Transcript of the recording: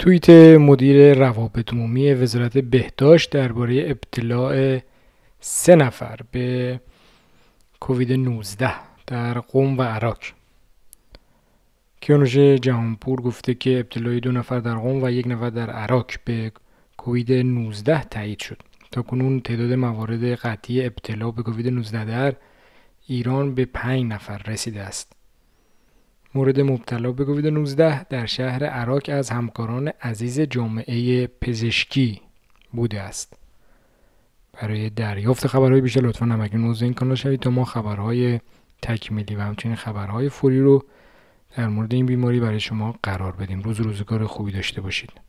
توییت مدیر روابط عمومی وزارت بهداشت درباره ابتلاع سه نفر به کووید 19 در قوم و عراق کیانوش جهانپور گفته که ابتلای دو نفر در قوم و یک نفر در عراق به کووید 19 تایید شد تا کنون تعداد موارد قطعی ابتلا به کووید 19 در ایران به 5 نفر رسیده است مورد مبتلا به کووید 19 در شهر عراق از همکاران عزیز جامعه پزشکی بوده است برای دریافت خبرهای بیشتر لطفا نمکنون موضوع این کانال شوید تا ما خبرهای تکمیلی و همچنین خبرهای فوری رو در مورد این بیماری برای شما قرار بدیم روز روزگار خوبی داشته باشید